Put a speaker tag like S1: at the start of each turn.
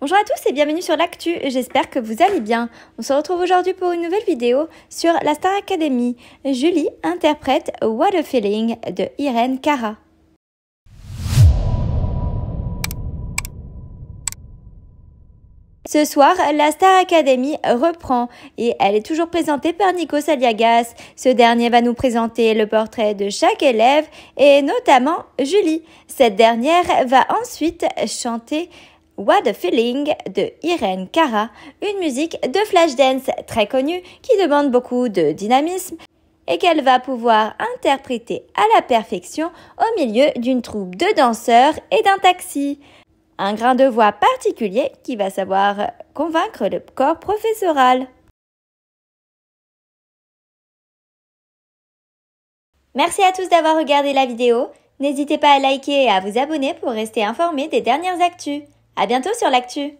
S1: Bonjour à tous et bienvenue sur l'actu, j'espère que vous allez bien. On se retrouve aujourd'hui pour une nouvelle vidéo sur la Star Academy. Julie interprète What a Feeling de Irene Cara. Ce soir, la Star Academy reprend et elle est toujours présentée par Nico Saliagas. Ce dernier va nous présenter le portrait de chaque élève et notamment Julie. Cette dernière va ensuite chanter What a Feeling de Irene Cara, une musique de dance très connue qui demande beaucoup de dynamisme et qu'elle va pouvoir interpréter à la perfection au milieu d'une troupe de danseurs et d'un taxi. Un grain de voix particulier qui va savoir convaincre le corps professoral.
S2: Merci à tous d'avoir regardé la vidéo. N'hésitez pas à liker et à vous abonner pour rester informé des dernières actus. À bientôt sur l'actu